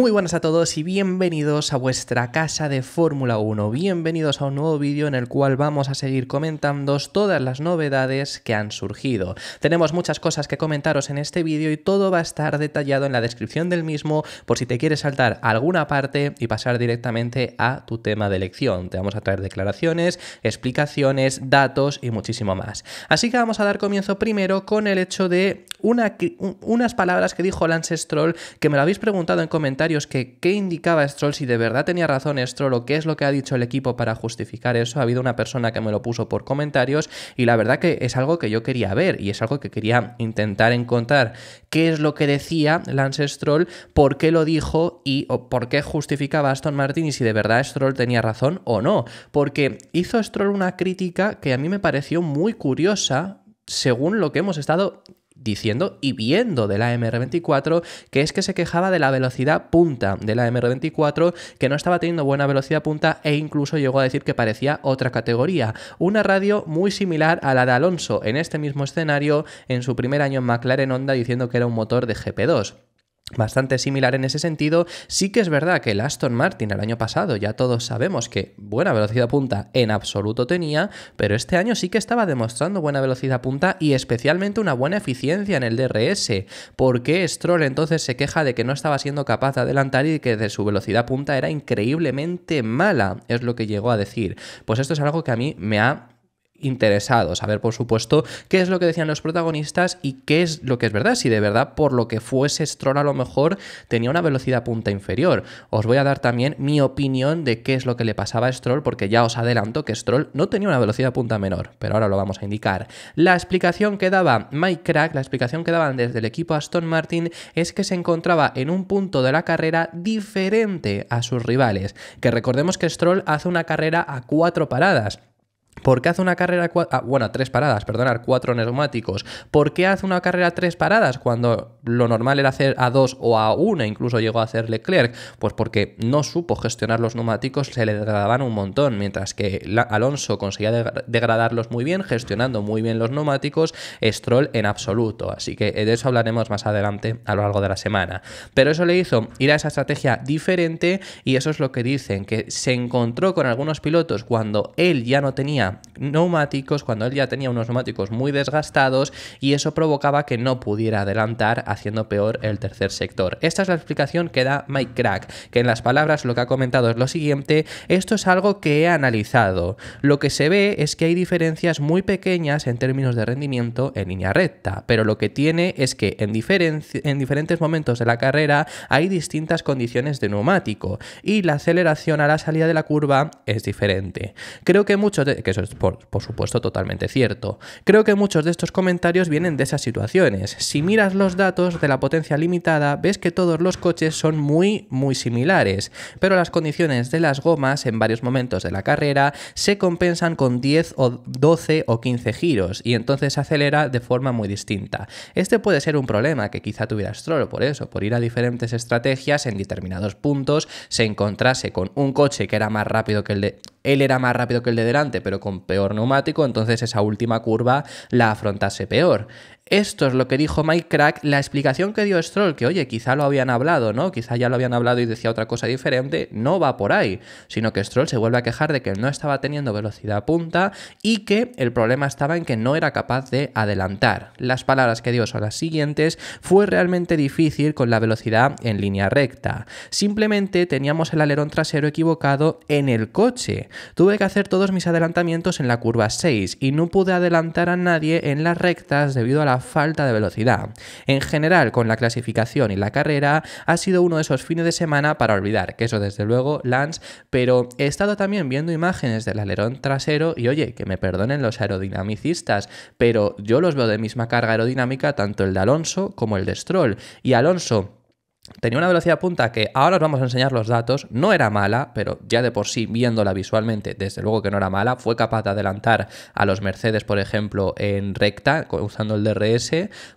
Muy buenas a todos y bienvenidos a vuestra casa de Fórmula 1. Bienvenidos a un nuevo vídeo en el cual vamos a seguir comentando todas las novedades que han surgido. Tenemos muchas cosas que comentaros en este vídeo y todo va a estar detallado en la descripción del mismo por si te quieres saltar alguna parte y pasar directamente a tu tema de elección. Te vamos a traer declaraciones, explicaciones, datos y muchísimo más. Así que vamos a dar comienzo primero con el hecho de unas palabras que dijo Lance Stroll que me lo habéis preguntado en comentarios que qué indicaba Stroll, si de verdad tenía razón Stroll o qué es lo que ha dicho el equipo para justificar eso. Ha habido una persona que me lo puso por comentarios y la verdad que es algo que yo quería ver y es algo que quería intentar encontrar. ¿Qué es lo que decía Lance Stroll? ¿Por qué lo dijo? ¿Y por qué justificaba Aston Martin? Y si de verdad Stroll tenía razón o no. Porque hizo Stroll una crítica que a mí me pareció muy curiosa según lo que hemos estado diciendo y viendo de la MR24, que es que se quejaba de la velocidad punta de la MR24, que no estaba teniendo buena velocidad punta e incluso llegó a decir que parecía otra categoría. Una radio muy similar a la de Alonso en este mismo escenario en su primer año en McLaren Honda diciendo que era un motor de GP2 bastante similar en ese sentido. Sí que es verdad que el Aston Martin el año pasado ya todos sabemos que buena velocidad punta en absoluto tenía, pero este año sí que estaba demostrando buena velocidad punta y especialmente una buena eficiencia en el DRS. ¿Por qué Stroll entonces se queja de que no estaba siendo capaz de adelantar y que de su velocidad punta era increíblemente mala? Es lo que llegó a decir. Pues esto es algo que a mí me ha a ver por supuesto qué es lo que decían los protagonistas y qué es lo que es verdad, si de verdad por lo que fuese Stroll a lo mejor tenía una velocidad punta inferior. Os voy a dar también mi opinión de qué es lo que le pasaba a Stroll porque ya os adelanto que Stroll no tenía una velocidad punta menor, pero ahora lo vamos a indicar. La explicación que daba Mike Crack, la explicación que daban desde el equipo Aston Martin es que se encontraba en un punto de la carrera diferente a sus rivales, que recordemos que Stroll hace una carrera a cuatro paradas ¿Por qué hace una carrera, ah, bueno, tres paradas, perdonar, cuatro neumáticos? ¿Por qué hace una carrera tres paradas cuando lo normal era hacer a dos o a una, incluso llegó a hacer Leclerc? Pues porque no supo gestionar los neumáticos, se le degradaban un montón, mientras que Alonso conseguía degradarlos muy bien, gestionando muy bien los neumáticos, Stroll en absoluto. Así que de eso hablaremos más adelante a lo largo de la semana. Pero eso le hizo ir a esa estrategia diferente y eso es lo que dicen, que se encontró con algunos pilotos cuando él ya no tenía neumáticos, cuando él ya tenía unos neumáticos muy desgastados y eso provocaba que no pudiera adelantar haciendo peor el tercer sector. Esta es la explicación que da Mike Crack, que en las palabras lo que ha comentado es lo siguiente, esto es algo que he analizado. Lo que se ve es que hay diferencias muy pequeñas en términos de rendimiento en línea recta, pero lo que tiene es que en, en diferentes momentos de la carrera hay distintas condiciones de neumático y la aceleración a la salida de la curva es diferente. Creo que muchos de eso es, por, supuesto, totalmente cierto. Creo que muchos de estos comentarios vienen de esas situaciones. Si miras los datos de la potencia limitada, ves que todos los coches son muy, muy similares, pero las condiciones de las gomas en varios momentos de la carrera se compensan con 10 o 12 o 15 giros y entonces acelera de forma muy distinta. Este puede ser un problema que quizá tuviera Stroll por eso, por ir a diferentes estrategias en determinados puntos, se encontrase con un coche que era más rápido que el de... Él era más rápido que el de delante, pero con peor neumático, entonces esa última curva la afrontase peor. Esto es lo que dijo Mike Crack, la explicación que dio Stroll, que oye, quizá lo habían hablado, ¿no? Quizá ya lo habían hablado y decía otra cosa diferente, no va por ahí, sino que Stroll se vuelve a quejar de que no estaba teniendo velocidad punta y que el problema estaba en que no era capaz de adelantar. Las palabras que dio son las siguientes, fue realmente difícil con la velocidad en línea recta. Simplemente teníamos el alerón trasero equivocado en el coche. Tuve que hacer todos mis adelantamientos en la curva 6 y no pude adelantar a nadie en las rectas debido a la falta de velocidad. En general, con la clasificación y la carrera, ha sido uno de esos fines de semana para olvidar, que eso desde luego, Lance, pero he estado también viendo imágenes del alerón trasero y oye, que me perdonen los aerodinamicistas, pero yo los veo de misma carga aerodinámica tanto el de Alonso como el de Stroll. Y Alonso tenía una velocidad punta que ahora os vamos a enseñar los datos, no era mala, pero ya de por sí viéndola visualmente, desde luego que no era mala, fue capaz de adelantar a los Mercedes, por ejemplo, en recta, usando el DRS,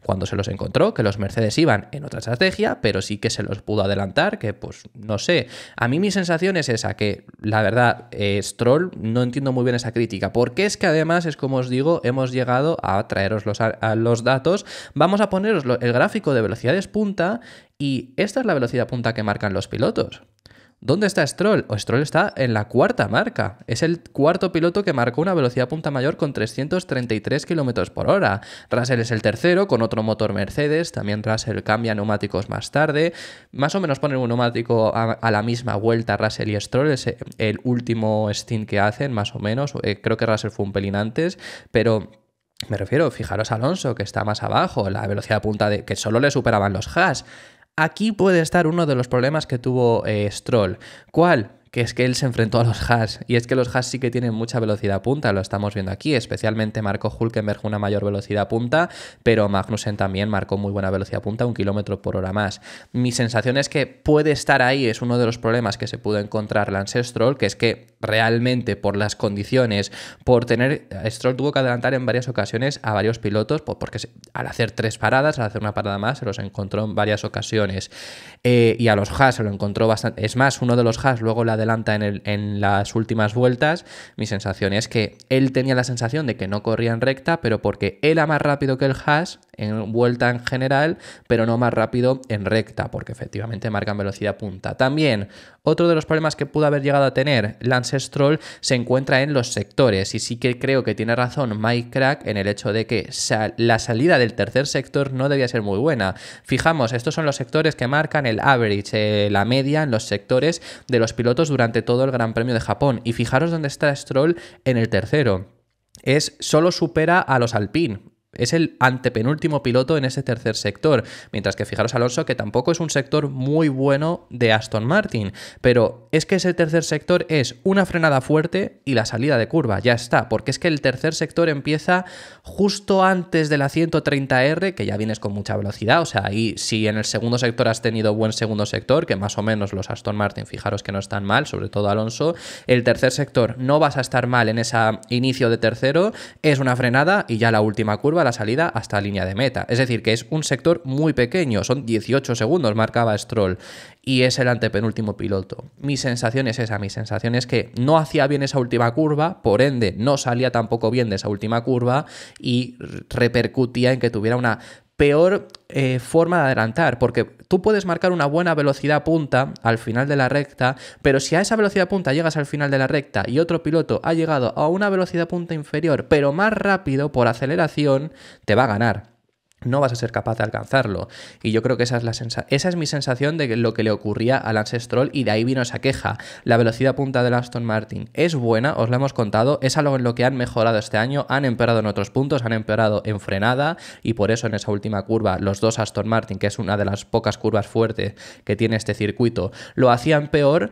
cuando se los encontró, que los Mercedes iban en otra estrategia, pero sí que se los pudo adelantar, que pues no sé, a mí mi sensación es esa, que la verdad, eh, Stroll, no entiendo muy bien esa crítica, porque es que además, es como os digo, hemos llegado a traeros los datos, vamos a poneros el gráfico de velocidades punta y esta es la velocidad punta que marcan los pilotos. ¿Dónde está Stroll? O pues Stroll está en la cuarta marca. Es el cuarto piloto que marcó una velocidad punta mayor con 333 km por hora. Russell es el tercero con otro motor Mercedes. También Russell cambia neumáticos más tarde. Más o menos ponen un neumático a, la misma vuelta Russell y Stroll. Es eh, el último stint que hacen, más o menos. Eh, creo que Russell fue un pelín antes, pero. Me refiero, fijaros a Alonso, que está más abajo, la velocidad punta de, que solo le superaban los Haas. Aquí puede estar uno de los problemas que tuvo eh, Stroll. ¿Cuál? que es que él se enfrentó a los Haas, y es que los Haas sí que tienen mucha velocidad punta, lo estamos viendo aquí, especialmente marcó Hulkenberg una mayor velocidad punta, pero Magnussen también marcó muy buena velocidad punta, un kilómetro por hora más. Mi sensación es que puede estar ahí, es uno de los problemas que se pudo encontrar Lance Stroll, que es que realmente por las condiciones, por tener. Stroll tuvo que adelantar en varias ocasiones a varios pilotos, porque al hacer tres paradas, al hacer una parada más, se los encontró en varias ocasiones. Eh, y a los Haas se lo encontró bastante. Es más, uno de los Haas luego le adelanta en, las últimas vueltas. Mi sensación es que él tenía la sensación de que no corrían recta, pero porque era más rápido que el Haas, en vuelta en general, pero no más rápido en recta, porque efectivamente marcan velocidad punta. También, otro de los problemas que pudo haber llegado a tener Lance Stroll se encuentra en los sectores, y sí que creo que tiene razón Mike Crack en el hecho de que la salida del tercer sector no debía ser muy buena. Fijamos, estos son los sectores que marcan el average, eh, la media en los sectores de los pilotos durante todo el Gran Premio de Japón, y fijaros dónde está Stroll en el tercero es solo supera a los Alpine es el antepenúltimo piloto en ese tercer sector. Mientras que fijaros Alonso que tampoco es un sector muy bueno de Aston Martin. Pero es que ese tercer sector es una frenada fuerte y la salida de curva. Ya está. Porque es que el tercer sector empieza justo antes de la 130R, que ya vienes con mucha velocidad. O sea, ahí si en el segundo sector has tenido buen segundo sector, que más o menos los Aston Martin, fijaros que no están mal, sobre todo Alonso. El tercer sector no vas a estar mal en ese inicio de tercero. Es una frenada y ya la última curva la salida hasta línea de meta. Es decir, que es un sector muy pequeño, son 18 segundos, marcaba Stroll, y es el antepenúltimo piloto. Mi sensación es esa, mi sensación es que no hacía bien esa última curva, por ende no salía tampoco bien de esa última curva y repercutía en que tuviera una peor eh, forma de adelantar, porque tú puedes marcar una buena velocidad punta al final de la recta, pero si a esa velocidad punta llegas al final de la recta y otro piloto ha llegado a una velocidad punta inferior, pero más rápido por aceleración, te va a ganar no vas a ser capaz de alcanzarlo. Y yo creo que esa es, la esa es mi sensación de lo que le ocurría al Lance Stroll y de ahí vino esa queja. La velocidad punta del Aston Martin es buena, os la hemos contado, es algo en lo que han mejorado este año, han empeorado en otros puntos, han empeorado en frenada y por eso en esa última curva los dos Aston Martin, que es una de las pocas curvas fuertes que tiene este circuito, lo hacían peor,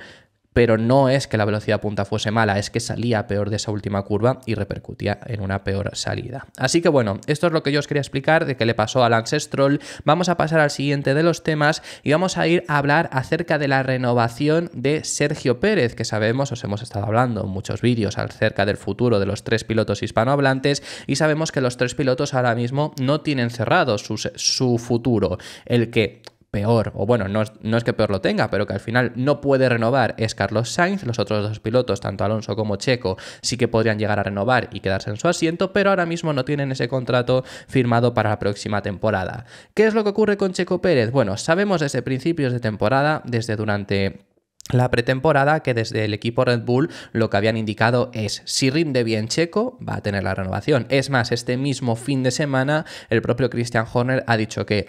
pero no es que la velocidad punta fuese mala, es que salía peor de esa última curva y repercutía en una peor salida. Así que bueno, esto es lo que yo os quería explicar de qué le pasó a Lance Stroll. Vamos a pasar al siguiente de los temas y vamos a ir a hablar acerca de la renovación de Sergio Pérez, que sabemos, os hemos estado hablando en muchos vídeos acerca del futuro de los tres pilotos hispanohablantes y sabemos que los tres pilotos ahora mismo no tienen cerrado su, su futuro. El que peor, o bueno, no es, que peor lo tenga, pero que al final no puede renovar es Carlos Sainz. Los otros dos pilotos, tanto Alonso como Checo, sí que podrían llegar a renovar y quedarse en su asiento, pero ahora mismo no tienen ese contrato firmado para la próxima temporada. ¿Qué es lo que ocurre con Checo Pérez? Bueno, sabemos desde principios de temporada, desde durante la pretemporada que desde el equipo Red Bull lo que habían indicado es si rinde bien Checo va a tener la renovación. Es más, este mismo fin de semana el propio Christian Horner ha dicho que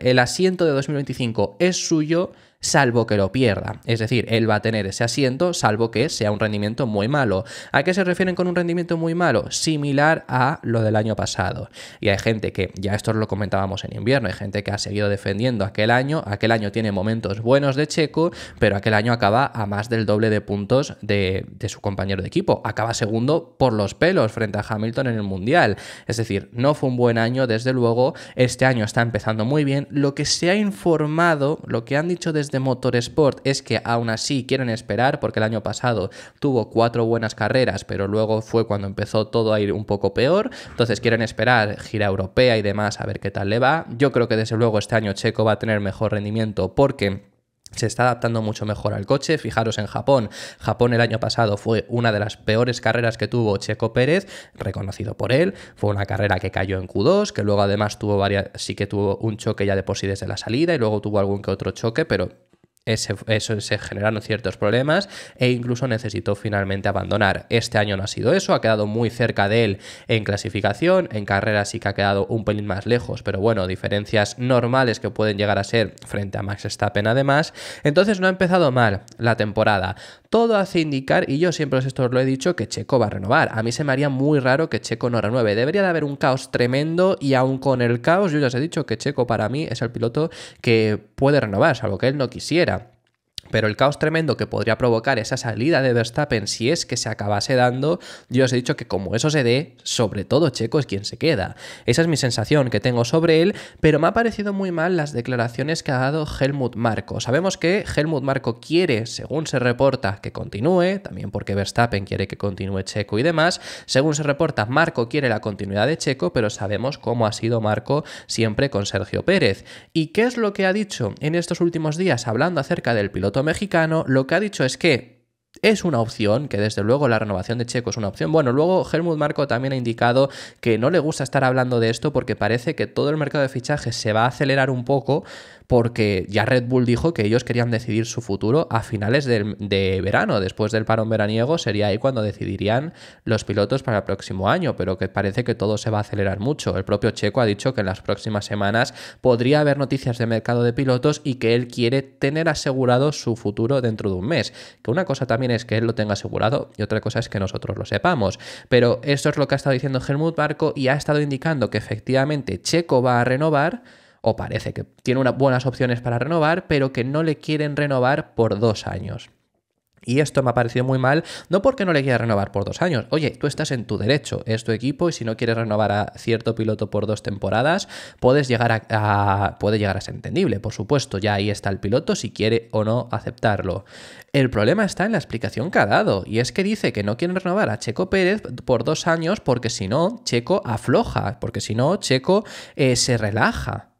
el asiento de 2025 es suyo salvo que lo pierda. Es decir, él va a tener ese asiento salvo que sea un rendimiento muy malo. ¿A qué se refieren con un rendimiento muy malo? Similar a lo del año pasado. Y hay gente que, ya esto lo comentábamos en invierno, hay gente que ha seguido defendiendo aquel año, aquel año tiene momentos buenos de Checo, pero aquel año acaba a más del doble de puntos de, su compañero de equipo. Acaba segundo por los pelos frente a Hamilton en el Mundial. Es decir, no fue un buen año, desde luego, este año está empezando muy bien. Lo que se ha informado, lo que han dicho desde de Motorsport es que aún así quieren esperar, porque el año pasado tuvo cuatro buenas carreras, pero luego fue cuando empezó todo a ir un poco peor. Entonces quieren esperar gira europea y demás a ver qué tal le va. Yo creo que desde luego este año Checo va a tener mejor rendimiento porque se está adaptando mucho mejor al coche. Fijaros en Japón. Japón el año pasado fue una de las peores carreras que tuvo Checo Pérez, reconocido por él. Fue una carrera que cayó en Q2, que luego además tuvo varias, sí que tuvo un choque ya de posibles de la salida y luego tuvo algún que otro choque, pero eso se generaron ciertos problemas e incluso necesitó finalmente abandonar. Este año no ha sido eso, ha quedado muy cerca de él en clasificación, en carrera sí que ha quedado un pelín más lejos, pero bueno, diferencias normales que pueden llegar a ser frente a Max Stappen además. Entonces no ha empezado mal la temporada. Todo hace indicar, y yo siempre esto lo he dicho, que Checo va a renovar. A mí se me haría muy raro que Checo no renueve. Debería de haber un caos tremendo y aún con el caos, yo ya os he dicho que Checo para mí es el piloto que puede renovar, salvo que él no quisiera. Pero el caos tremendo que podría provocar esa salida de Verstappen si es que se acabase dando, yo os he dicho que como eso se dé, sobre todo Checo es quien se queda. Esa es mi sensación que tengo sobre él, pero me ha parecido muy mal las declaraciones que ha dado Helmut Marco. Sabemos que Helmut Marco quiere, según se reporta, que continúe, también porque Verstappen quiere que continúe Checo y demás. Según se reporta, Marco quiere la continuidad de Checo, pero sabemos cómo ha sido Marco siempre con Sergio Pérez. ¿Y qué es lo que ha dicho en estos últimos días hablando acerca del piloto mexicano, lo que ha dicho es que es una opción, que desde luego la renovación de Checo es una opción. Bueno, luego Helmut Marco también ha indicado que no le gusta estar hablando de esto porque parece que todo el mercado de fichajes se va a acelerar un poco porque ya Red Bull dijo que ellos querían decidir su futuro a finales de verano, después del parón veraniego sería ahí cuando decidirían los pilotos para el próximo año, pero que parece que todo se va a acelerar mucho. El propio Checo ha dicho que en las próximas semanas podría haber noticias de mercado de pilotos y que él quiere tener asegurado su futuro dentro de un mes. Que una cosa también es que él lo tenga asegurado y otra cosa es que nosotros lo sepamos. Pero eso es lo que ha estado diciendo Helmut Barco y ha estado indicando que efectivamente Checo va a renovar o parece que tiene unas buenas opciones para renovar, pero que no le quieren renovar por dos años. Y esto me ha parecido muy mal, no porque no le quiera renovar por dos años. Oye, tú estás en tu derecho, es tu equipo, y si no quieres renovar a cierto piloto por dos temporadas, puedes llegar a, puede llegar a ser entendible, por supuesto. Ya ahí está el piloto si quiere o no aceptarlo. El problema está en la explicación que ha dado, y es que dice que no quieren renovar a Checo Pérez por dos años porque si no, Checo afloja, porque si no, Checo eh, se relaja.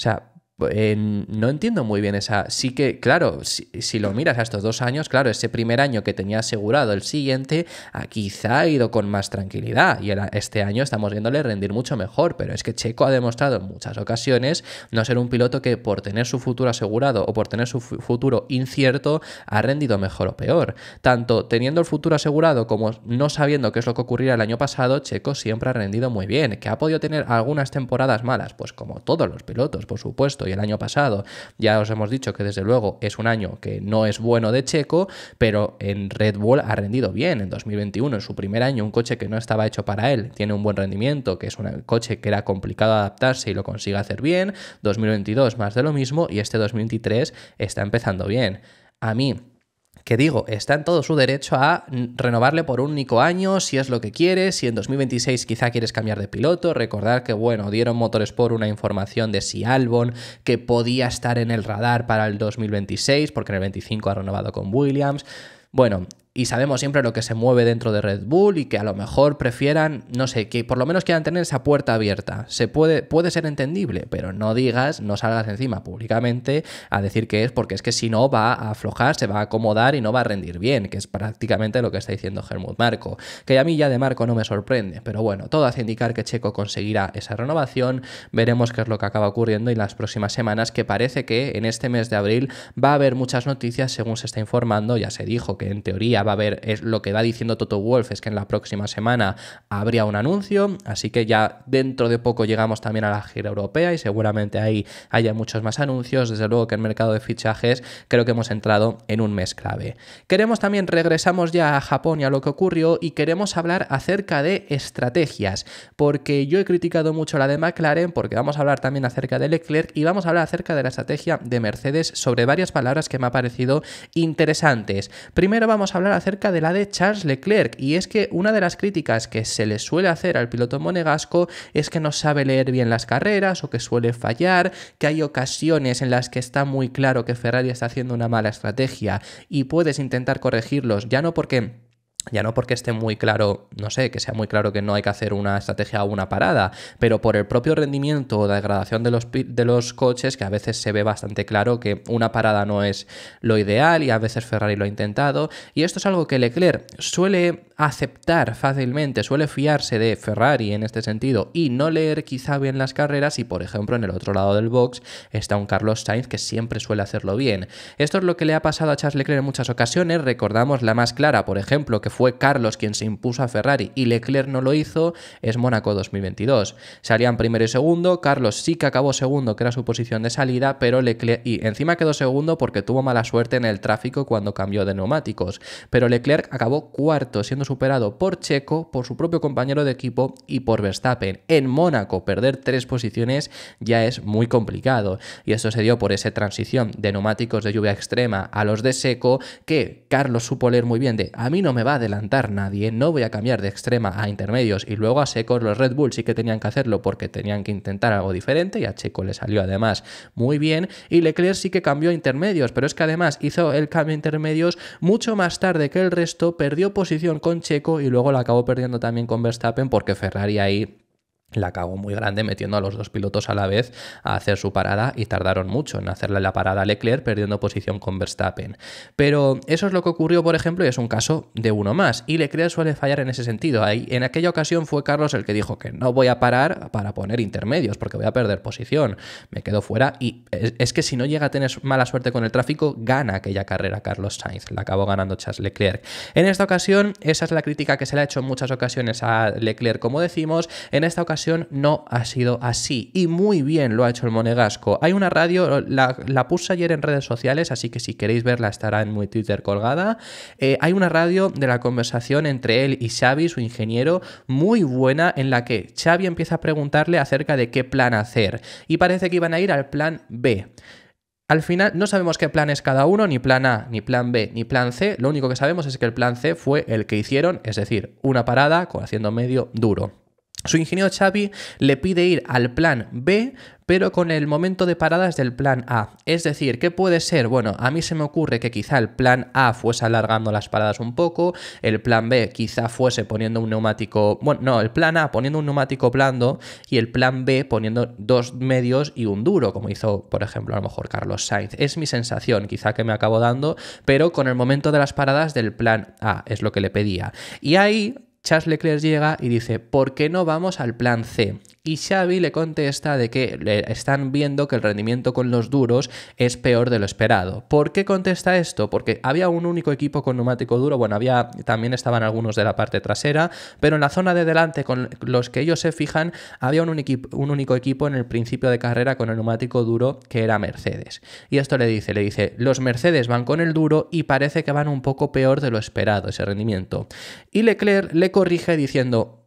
O sea, Eh, no entiendo muy bien esa. Sí que, claro, si, lo miras a estos dos años, claro, ese primer año que tenía asegurado el siguiente, ah, quizá ha ido con más tranquilidad. Y este año estamos viéndole rendir mucho mejor. Pero es que Checo ha demostrado en muchas ocasiones no ser un piloto que por tener su futuro asegurado o por tener su futuro incierto ha rendido mejor o peor. Tanto teniendo el futuro asegurado como no sabiendo qué es lo que ocurrirá el año pasado, Checo siempre ha rendido muy bien. Que ha podido tener algunas temporadas malas, pues como todos los pilotos, por supuesto el año pasado. Ya os hemos dicho que desde luego es un año que no es bueno de Checo, pero en Red Bull ha rendido bien. En 2021, en su primer año, un coche que no estaba hecho para él, tiene un buen rendimiento, que es un coche que era complicado adaptarse y lo consigue hacer bien. 2022 más de lo mismo y este 2023 está empezando bien. A mí que digo, está en todo su derecho a renovarle por un único año si es lo que quiere, si en 2026 quizá quieres cambiar de piloto, recordar que, bueno, dieron Motorsport una información de si Albon, que podía estar en el radar para el 2026, porque en el 25 ha renovado con Williams. Bueno, y sabemos siempre lo que se mueve dentro de Red Bull y que a lo mejor prefieran, no sé, que por lo menos quieran tener esa puerta abierta. Se puede, puede ser entendible, pero no digas, no salgas encima públicamente a decir que es, porque es que si no va a aflojar, se va a acomodar y no va a rendir bien, que es prácticamente lo que está diciendo Helmut Marco. Que a mí ya de Marco no me sorprende, pero bueno, todo hace indicar que Checo conseguirá esa renovación, veremos qué es lo que acaba ocurriendo en las próximas semanas, que parece que en este mes de abril va a haber muchas noticias según se está informando, ya se dijo que en teoría va a haber, es lo que va diciendo Toto Wolf es que en la próxima semana habría un anuncio, así que ya dentro de poco llegamos también a la gira europea y seguramente ahí haya muchos más anuncios, desde luego que el mercado de fichajes creo que hemos entrado en un mes clave. Queremos también, regresamos ya a Japón y a lo que ocurrió y queremos hablar acerca de estrategias, porque yo he criticado mucho la de McLaren, porque vamos a hablar también acerca de Leclerc y vamos a hablar acerca de la estrategia de Mercedes sobre varias palabras que me ha parecido interesantes. Primero vamos a hablar acerca de la de Charles Leclerc, y es que una de las críticas que se le suele hacer al piloto monegasco es que no sabe leer bien las carreras o que suele fallar, que hay ocasiones en las que está muy claro que Ferrari está haciendo una mala estrategia y puedes intentar corregirlos, ya no porque ya no porque esté muy claro, no sé, que sea muy claro que no hay que hacer una estrategia o una parada, pero por el propio rendimiento o degradación de los, de los coches, que a veces se ve bastante claro que una parada no es lo ideal y a veces Ferrari lo ha intentado, y esto es algo que Leclerc suele aceptar fácilmente, suele fiarse de Ferrari en este sentido y no leer quizá bien las carreras y por ejemplo en el otro lado del box está un Carlos Sainz que siempre suele hacerlo bien. Esto es lo que le ha pasado a Charles Leclerc en muchas ocasiones, recordamos la más clara, por ejemplo, que fue Carlos quien se impuso a Ferrari y Leclerc no lo hizo, es Mónaco 2022. Salían primero y segundo, Carlos sí que acabó segundo, que era su posición de salida, pero Leclerc y encima quedó segundo porque tuvo mala suerte en el tráfico cuando cambió de neumáticos, pero Leclerc acabó cuarto, siendo superado por Checo, por su propio compañero de equipo y por Verstappen. En Mónaco perder tres posiciones ya es muy complicado y esto se dio por esa transición de neumáticos de lluvia extrema a los de seco que Carlos supo leer muy bien de a mí no me va adelantar nadie, no voy a cambiar de extrema a intermedios y luego a secos. Los Red Bull sí que tenían que hacerlo porque tenían que intentar algo diferente y a Checo le salió además muy bien. Y Leclerc sí que cambió a intermedios, pero es que además hizo el cambio a intermedios mucho más tarde que el resto, perdió posición con Checo y luego la acabó perdiendo también con Verstappen porque Ferrari ahí la cagó muy grande metiendo a los dos pilotos a la vez a hacer su parada y tardaron mucho en hacerle la parada a Leclerc perdiendo posición con Verstappen. Pero eso es lo que ocurrió, por ejemplo, y es un caso de uno más. Y Leclerc suele fallar en ese sentido. Ahí, en aquella ocasión fue Carlos el que dijo que no voy a parar para poner intermedios porque voy a perder posición. Me quedo fuera y es, que si no llega a tener mala suerte con el tráfico, gana aquella carrera Carlos Sainz. La acabó ganando Charles Leclerc. En esta ocasión, esa es la crítica que se le ha hecho en muchas ocasiones a Leclerc, como decimos. En esta ocasión no ha sido así. Y muy bien lo ha hecho el Monegasco. Hay una radio, la, puse ayer en redes sociales, así que si queréis verla estará en mi Twitter colgada. Eh, hay una radio de la conversación entre él y Xavi, su ingeniero, muy buena, en la que Xavi empieza a preguntarle acerca de qué plan hacer. Y parece que iban a ir al plan B. Al final no sabemos qué plan es cada uno, ni plan A, ni plan B, ni plan C. Lo único que sabemos es que el plan C fue el que hicieron, es decir, una parada haciendo medio duro. Su ingeniero Xavi le pide ir al plan B, pero con el momento de paradas del plan A. Es decir, ¿qué puede ser? Bueno, a mí se me ocurre que quizá el plan A fuese alargando las paradas un poco, el plan B quizá fuese poniendo un neumático, bueno, no, el plan A poniendo un neumático blando y el plan B poniendo dos medios y un duro, como hizo, por ejemplo, a lo mejor Carlos Sainz. Es mi sensación, quizá que me acabo dando, pero con el momento de las paradas del plan A, es lo que le pedía. Y ahí Charles Leclerc llega y dice, ¿por qué no vamos al plan C? Y Xavi le contesta de que están viendo que el rendimiento con los duros es peor de lo esperado. ¿Por qué contesta esto? Porque había un único equipo con neumático duro, bueno, había también estaban algunos de la parte trasera, pero en la zona de delante con los que ellos se fijan había un, un único equipo en el principio de carrera con el neumático duro que era Mercedes. Y esto le dice, le dice, los Mercedes van con el duro y parece que van un poco peor de lo esperado ese rendimiento. Y Leclerc le corrige diciendo,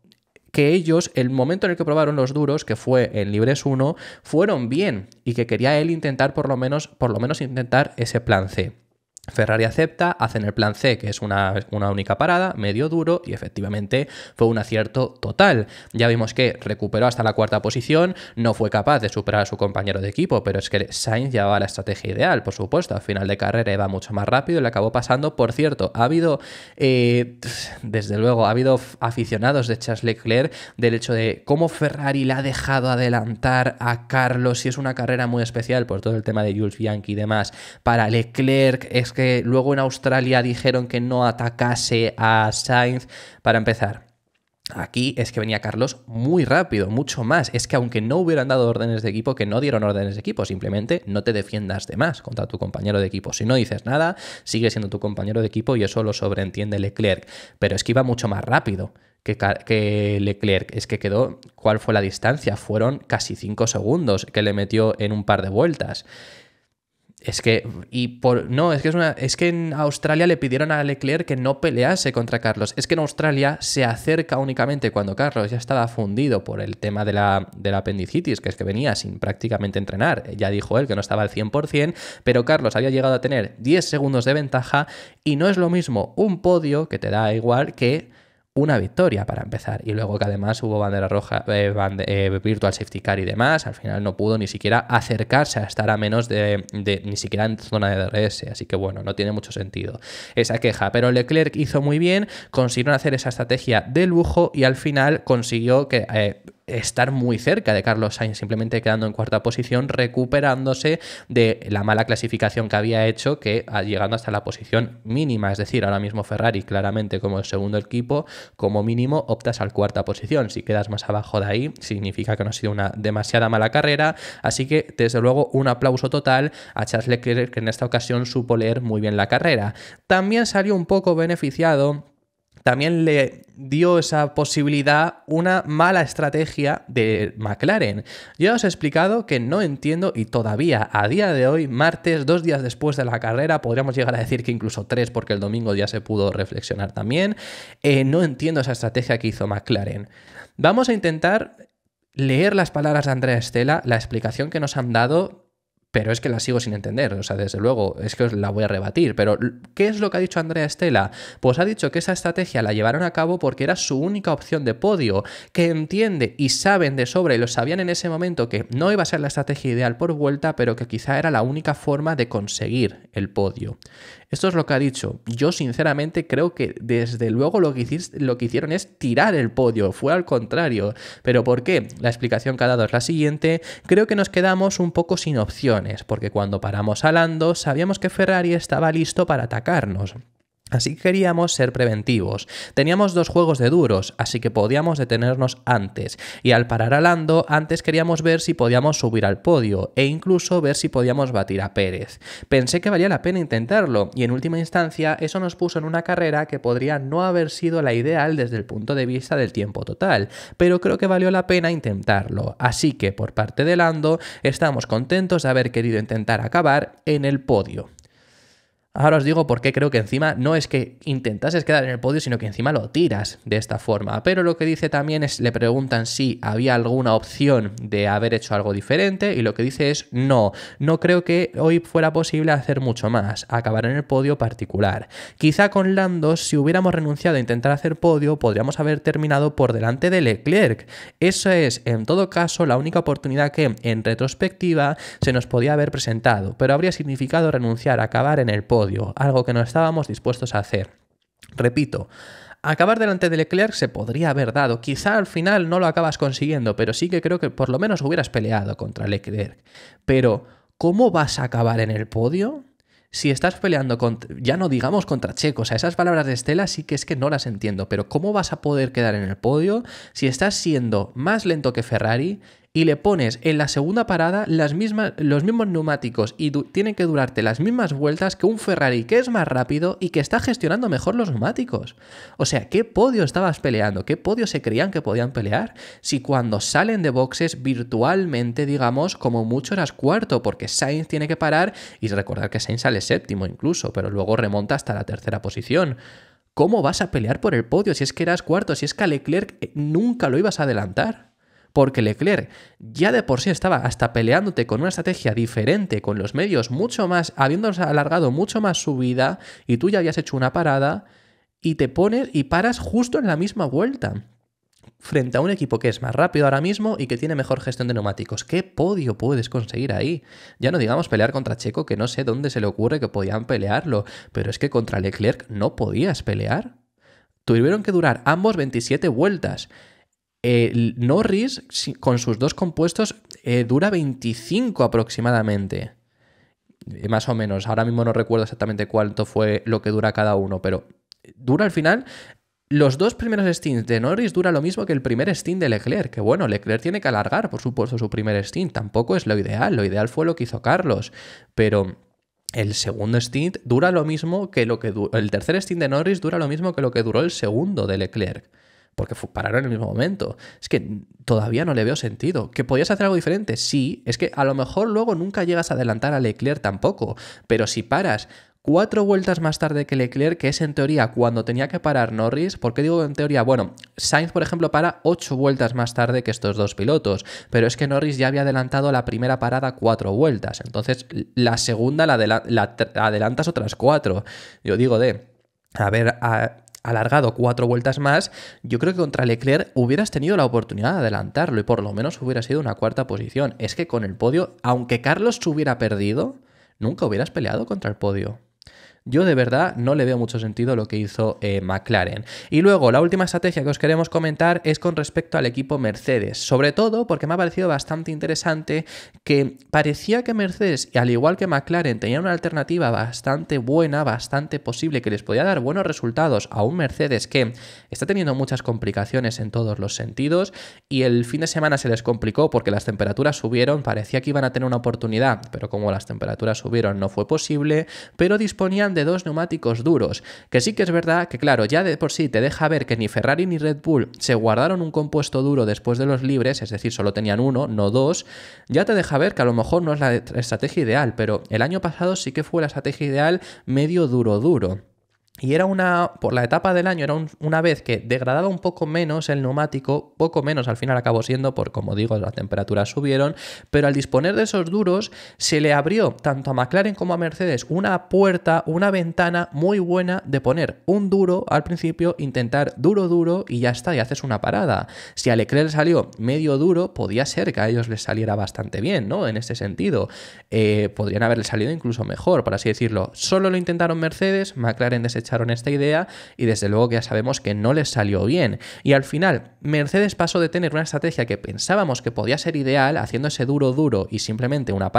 que ellos, el momento en el que probaron los duros, que fue en Libres 1, fueron bien y que quería él intentar por lo menos, por lo menos intentar ese plan C. Ferrari acepta, hacen el plan C, que es una, una, única parada, medio duro, y efectivamente fue un acierto total. Ya vimos que recuperó hasta la cuarta posición, no fue capaz de superar a su compañero de equipo, pero es que Sainz llevaba la estrategia ideal, por supuesto. Al final de carrera iba mucho más rápido y le acabó pasando. Por cierto, ha habido, eh, desde luego, ha habido aficionados de Charles Leclerc del hecho de cómo Ferrari le ha dejado adelantar a Carlos, y es una carrera muy especial por todo el tema de Jules Bianchi y demás. Para Leclerc es que luego en Australia dijeron que no atacase a Sainz para empezar. Aquí es que venía Carlos muy rápido, mucho más. Es que aunque no hubieran dado órdenes de equipo, que no dieron órdenes de equipo, simplemente no te defiendas de más contra tu compañero de equipo. Si no dices nada, sigue siendo tu compañero de equipo y eso lo sobreentiende Leclerc. Pero es que iba mucho más rápido que, que Leclerc. Es que quedó, ¿cuál fue la distancia? Fueron casi 5 segundos que le metió en un par de vueltas. Es que, y por, no, es que, es, una, es que en Australia le pidieron a Leclerc que no pelease contra Carlos. Es que en Australia se acerca únicamente cuando Carlos ya estaba fundido por el tema de la, de la apendicitis, que es que venía sin prácticamente entrenar. Ya dijo él que no estaba al 100%, pero Carlos había llegado a tener 10 segundos de ventaja y no es lo mismo un podio, que te da igual, que una victoria para empezar. Y luego que además hubo bandera roja, eh, eh, virtual safety car y demás, al final no pudo ni siquiera acercarse a estar a menos de, ni siquiera en zona de DRS. Así que bueno, no tiene mucho sentido esa queja. Pero Leclerc hizo muy bien, consiguieron hacer esa estrategia de lujo y al final consiguió que... Eh, estar muy cerca de Carlos Sainz, simplemente quedando en cuarta posición, recuperándose de la mala clasificación que había hecho, que ah, llegando hasta la posición mínima, es decir, ahora mismo Ferrari claramente como el segundo equipo, como mínimo optas al cuarta posición, si quedas más abajo de ahí significa que no ha sido una demasiada mala carrera, así que desde luego un aplauso total a Charles Leclerc que en esta ocasión supo leer muy bien la carrera. También salió un poco beneficiado también le dio esa posibilidad una mala estrategia de McLaren. Ya os he explicado que no entiendo y todavía a día de hoy, martes, dos días después de la carrera, podríamos llegar a decir que incluso tres porque el domingo ya se pudo reflexionar también, eh, no entiendo esa estrategia que hizo McLaren. Vamos a intentar leer las palabras de Andrea Estela, la explicación que nos han dado pero es que la sigo sin entender, o sea, desde luego, es que os la voy a rebatir. Pero, ¿qué es lo que ha dicho Andrea Estela? Pues ha dicho que esa estrategia la llevaron a cabo porque era su única opción de podio, que entiende y saben de sobra, y lo sabían en ese momento, que no iba a ser la estrategia ideal por vuelta, pero que quizá era la única forma de conseguir el podio. Esto es lo que ha dicho. Yo sinceramente creo que desde luego lo que, hicieron es tirar el podio, fue al contrario. ¿Pero por qué? La explicación que ha dado es la siguiente. Creo que nos quedamos un poco sin opciones, porque cuando paramos a sabíamos que Ferrari estaba listo para atacarnos. Así queríamos ser preventivos. Teníamos dos juegos de duros, así que podíamos detenernos antes. Y al parar a Lando, antes queríamos ver si podíamos subir al podio e incluso ver si podíamos batir a Pérez. Pensé que valía la pena intentarlo y en última instancia eso nos puso en una carrera que podría no haber sido la ideal desde el punto de vista del tiempo total, pero creo que valió la pena intentarlo. Así que por parte de Lando, estamos contentos de haber querido intentar acabar en el podio. Ahora os digo por qué creo que encima no es que intentases quedar en el podio, sino que encima lo tiras de esta forma. Pero lo que dice también es, le preguntan si había alguna opción de haber hecho algo diferente y lo que dice es no, no creo que hoy fuera posible hacer mucho más, acabar en el podio particular. Quizá con Lando, si hubiéramos renunciado a intentar hacer podio, podríamos haber terminado por delante de Leclerc. Eso es, en todo caso, la única oportunidad que, en retrospectiva, se nos podía haber presentado, pero habría significado renunciar a acabar en el podio algo que no estábamos dispuestos a hacer. Repito, acabar delante de Leclerc se podría haber dado. Quizá al final no lo acabas consiguiendo, pero sí que creo que por lo menos hubieras peleado contra Leclerc. Pero, ¿cómo vas a acabar en el podio? Si estás peleando con, ya no digamos contra Checo, o sea, esas palabras de Estela sí que es que no las entiendo, pero ¿cómo vas a poder quedar en el podio si estás siendo más lento que Ferrari, y le pones en la segunda parada las mismas, los mismos neumáticos y tienen que durarte las mismas vueltas que un Ferrari que es más rápido y que está gestionando mejor los neumáticos. O sea, ¿qué podio estabas peleando? ¿Qué podio se creían que podían pelear? Si cuando salen de boxes virtualmente, digamos, como mucho eras cuarto, porque Sainz tiene que parar y recordar que Sainz sale séptimo incluso, pero luego remonta hasta la tercera posición. ¿Cómo vas a pelear por el podio si es que eras cuarto? Si es que a Leclerc eh, nunca lo ibas a adelantar porque Leclerc ya de por sí estaba hasta peleándote con una estrategia diferente, con los medios mucho más, habiéndose alargado mucho más su vida y tú ya habías hecho una parada y te pones y paras justo en la misma vuelta frente a un equipo que es más rápido ahora mismo y que tiene mejor gestión de neumáticos. ¿Qué podio puedes conseguir ahí? Ya no digamos pelear contra Checo, que no sé dónde se le ocurre que podían pelearlo, pero es que contra Leclerc no podías pelear. Tuvieron que durar ambos 27 vueltas. Norris con sus dos compuestos eh, dura 25 aproximadamente. Eh, más o menos. Ahora mismo no recuerdo exactamente cuánto fue lo que dura cada uno, pero dura al final. Los dos primeros stints de Norris dura lo mismo que el primer stint de Leclerc, que bueno, Leclerc tiene que alargar, por supuesto, su primer stint, tampoco es lo ideal, lo ideal fue lo que hizo Carlos, pero el segundo stint dura lo mismo que lo que el tercer stint de Norris dura lo mismo que lo que duró el segundo de Leclerc porque pararon en el mismo momento. Es que todavía no le veo sentido. ¿Que podías hacer algo diferente? Sí, es que a lo mejor luego nunca llegas a adelantar a Leclerc tampoco, pero si paras cuatro vueltas más tarde que Leclerc, que es en teoría cuando tenía que parar Norris. ¿Por qué digo en teoría? Bueno, Sainz, por ejemplo, para ocho vueltas más tarde que estos dos pilotos, pero es que Norris ya había adelantado la primera parada cuatro vueltas, entonces la segunda la, la adelantas otras cuatro. Yo digo de... A ver, a, alargado cuatro vueltas más, yo creo que contra Leclerc hubieras tenido la oportunidad de adelantarlo y por lo menos hubiera sido una cuarta posición. Es que con el podio, aunque Carlos se hubiera perdido, nunca hubieras peleado contra el podio. Yo de verdad no le veo mucho sentido lo que hizo eh, McLaren. Y luego, la última estrategia que os queremos comentar es con respecto al equipo Mercedes, sobre todo porque me ha parecido bastante interesante que parecía que Mercedes, al igual que McLaren, tenía una alternativa bastante buena, bastante posible, que les podía dar buenos resultados a un Mercedes que está teniendo muchas complicaciones en todos los sentidos y el fin de semana se les complicó porque las temperaturas subieron, parecía que iban a tener una oportunidad, pero como las temperaturas subieron no fue posible, pero disponían de dos neumáticos duros, que sí que es verdad que claro, ya de por sí te deja ver que ni Ferrari ni Red Bull se guardaron un compuesto duro después de los libres, es decir, solo tenían uno, no dos, ya te deja ver que a lo mejor no es la estrategia ideal, pero el año pasado sí que fue la estrategia ideal medio duro duro. Y era una, por la etapa del año, era una vez que degradaba un poco menos el neumático, poco menos al final acabó siendo, por como digo, las temperaturas subieron, pero al disponer de esos duros se le abrió tanto a McLaren como a Mercedes una puerta, una ventana muy buena de poner un duro al principio, intentar duro, duro y ya está, y haces una parada. Si a Leclerc salió medio duro, podía ser que a ellos les saliera bastante bien, ¿no? En este sentido, eh, podrían haberle salido incluso mejor, por así decirlo. Solo lo intentaron Mercedes, McLaren ese echaron esta idea y desde luego que ya sabemos que no les salió bien. Y al final, Mercedes pasó de tener una estrategia que pensábamos que podía ser ideal, haciendo ese duro duro y simplemente una,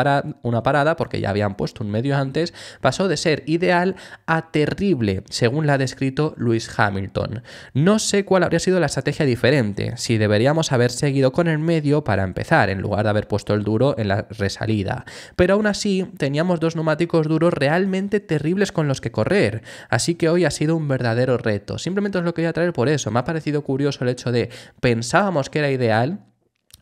una parada, porque ya habían puesto un medio antes, pasó de ser ideal a terrible, según la ha descrito Lewis Hamilton. No sé cuál habría sido la estrategia diferente, si deberíamos haber seguido con el medio para empezar, en lugar de haber puesto el duro en la resalida. Pero aún así, teníamos dos neumáticos duros realmente terribles con los que correr, así que hoy ha sido un verdadero reto. Simplemente os lo a traer por eso. Me ha parecido curioso el hecho de pensábamos que era ideal,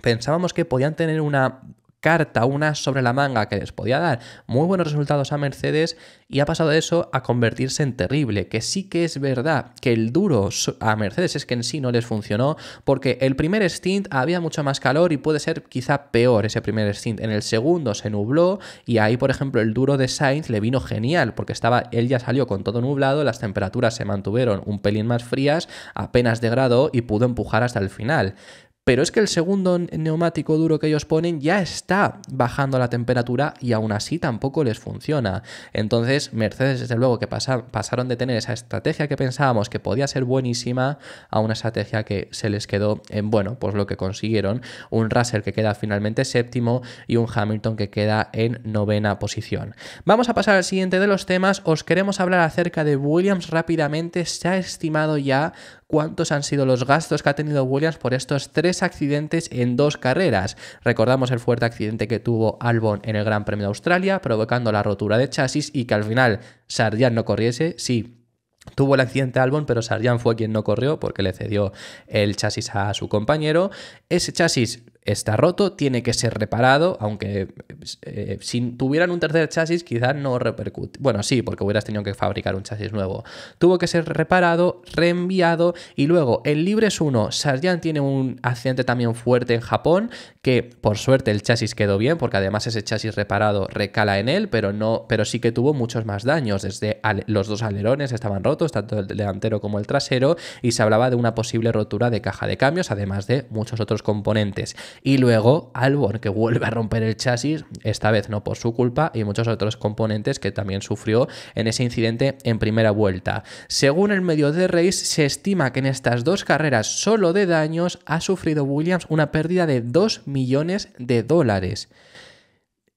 pensábamos que podían tener una, carta, una sobre la manga que les podía dar muy buenos resultados a Mercedes y ha pasado de eso a convertirse en terrible, que sí que es verdad que el duro a Mercedes es que en sí no les funcionó porque el primer stint había mucho más calor y puede ser quizá peor ese primer stint, en el segundo se nubló y ahí por ejemplo el duro de Sainz le vino genial porque estaba, él ya salió con todo nublado, las temperaturas se mantuvieron un pelín más frías, apenas de grado y pudo empujar hasta el final pero es que el segundo neumático duro que ellos ponen ya está bajando la temperatura y aún así tampoco les funciona. Entonces, Mercedes, desde luego, que pasaron de tener esa estrategia que pensábamos que podía ser buenísima a una estrategia que se les quedó en, bueno, pues lo que consiguieron. Un Russell que queda finalmente séptimo y un Hamilton que queda en novena posición. Vamos a pasar al siguiente de los temas. Os queremos hablar acerca de Williams rápidamente. Se ha estimado ya cuántos han sido los gastos que ha tenido Williams por estos tres accidentes en dos carreras. Recordamos el fuerte accidente que tuvo Albon en el Gran Premio de Australia, provocando la rotura de chasis y que al final Sardian no corriese, sí. Tuvo el accidente Albon, pero Sarjan fue quien no corrió porque le cedió el chasis a su compañero. Ese chasis está roto, tiene que ser reparado, aunque eh, si tuvieran un tercer chasis quizás no repercute. Bueno, sí, porque hubieras tenido que fabricar un chasis nuevo. Tuvo que ser reparado, reenviado y luego en Libres 1, Sarjan tiene un accidente también fuerte en Japón, que por suerte el chasis quedó bien, porque además ese chasis reparado recala en él, pero, no, pero sí que tuvo muchos más daños, desde los dos alerones estaban rotos, tanto el delantero como el trasero, y se hablaba de una posible rotura de caja de cambios, además de muchos otros componentes. Y luego Albon, que vuelve a romper el chasis, esta vez no por su culpa, y muchos otros componentes que también sufrió en ese incidente en primera vuelta. Según el medio de Race, se estima que en estas dos carreras solo de daños ha sufrido Williams una pérdida de 2 millones de dólares.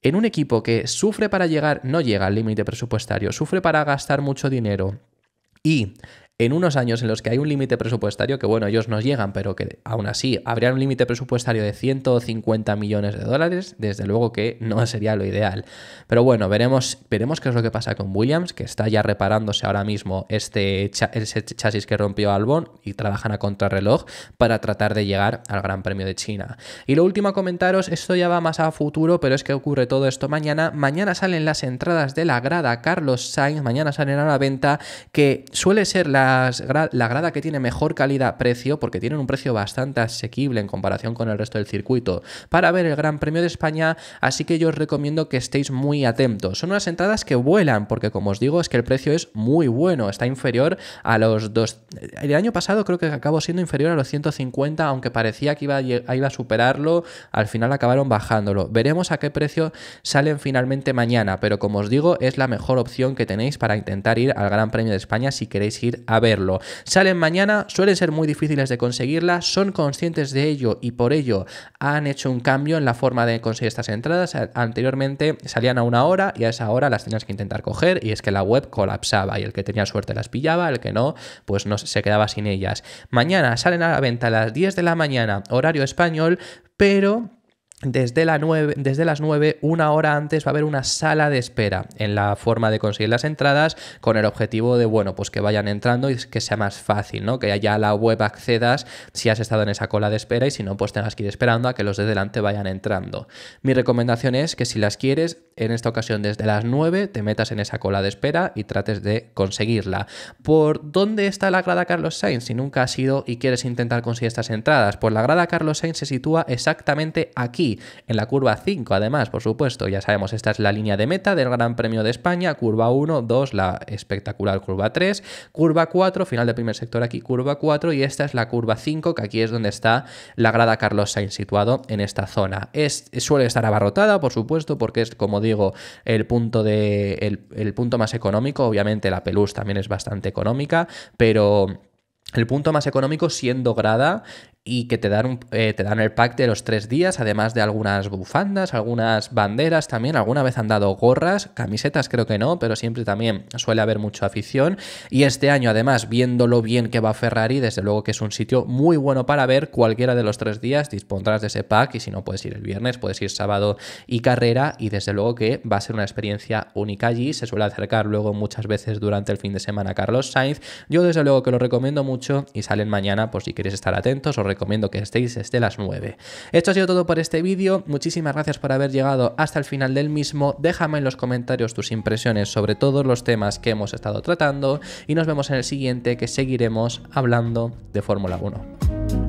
En un equipo que sufre para llegar, no llega al límite presupuestario, sufre para gastar mucho dinero y en unos años en los que hay un límite presupuestario, que bueno, ellos nos llegan, pero que aún así habría un límite presupuestario de 150 millones de dólares, desde luego que no sería lo ideal. Pero bueno, veremos, veremos qué es lo que pasa con Williams, que está ya reparándose ahora mismo este ese chasis que rompió Albon y trabajan a contrarreloj para tratar de llegar al Gran Premio de China. Y lo último a comentaros, esto ya va más a futuro, pero es que ocurre todo esto mañana. Mañana salen las entradas de la grada Carlos Sainz, mañana salen a la venta, que suele ser la la grada que tiene mejor calidad-precio, porque tienen un precio bastante asequible en comparación con el resto del circuito, para ver el Gran Premio de España, así que yo os recomiendo que estéis muy atentos. Son unas entradas que vuelan, porque como os digo, es que el precio es muy bueno, está inferior a los dos... El año pasado creo que acabó siendo inferior a los 150, aunque parecía que iba iba a superarlo, al final acabaron bajándolo. Veremos a qué precio salen finalmente mañana, pero como os digo, es la mejor opción que tenéis para intentar ir al Gran Premio de España si queréis ir a verlo. Salen mañana, suelen ser muy difíciles de conseguirlas son conscientes de ello y por ello han hecho un cambio en la forma de conseguir estas entradas. Anteriormente salían a una hora y a esa hora las tenías que intentar coger y es que la web colapsaba y el que tenía suerte las pillaba, el que no, pues no se quedaba sin ellas. Mañana salen a la venta a las 10 de la mañana, horario español, pero desde, la desde, las 9, una hora antes, va a haber una sala de espera en la forma de conseguir las entradas con el objetivo de, bueno, pues que vayan entrando y que sea más fácil, ¿no? Que ya la web accedas si has estado en esa cola de espera y si no, pues tengas que ir esperando a que los de delante vayan entrando. Mi recomendación es que si las quieres, en esta ocasión desde las 9 te metas en esa cola de espera y trates de conseguirla. ¿Por dónde está la grada Carlos Sainz si nunca has ido y quieres intentar conseguir estas entradas? Pues la grada Carlos Sainz se sitúa exactamente aquí, en la curva 5 además, por supuesto, ya sabemos, esta es la línea de meta del Gran Premio de España, curva 1, 2, la espectacular curva 3, curva 4, final del primer sector aquí, curva 4 y esta es la curva 5, que aquí es donde está la grada Carlos Sainz situado en esta zona. Es, suele estar abarrotada, por supuesto, porque es como digo, el punto, de, el, punto más económico. Obviamente la pelús también es bastante económica, pero... El punto más económico siendo grada y que te dan, eh, te dan el pack de los tres días, además de algunas bufandas, algunas banderas también, alguna vez han dado gorras, camisetas creo que no, pero siempre también suele haber mucha afición. Y este año además, viéndolo bien que va Ferrari, desde luego que es un sitio muy bueno para ver, cualquiera de los tres días dispondrás de ese pack y si no puedes ir el viernes, puedes ir sábado y carrera y desde luego que va a ser una experiencia única allí, se suele acercar luego muchas veces durante el fin de semana a Carlos Sainz, yo desde luego que lo recomiendo mucho y salen mañana, pues si quieres estar atentos, os recomiendo que estéis desde las 9. Esto ha sido todo por este vídeo, muchísimas gracias por haber llegado hasta el final del mismo, déjame en los comentarios tus impresiones sobre todos los temas que hemos estado tratando y nos vemos en el siguiente que seguiremos hablando de Fórmula 1.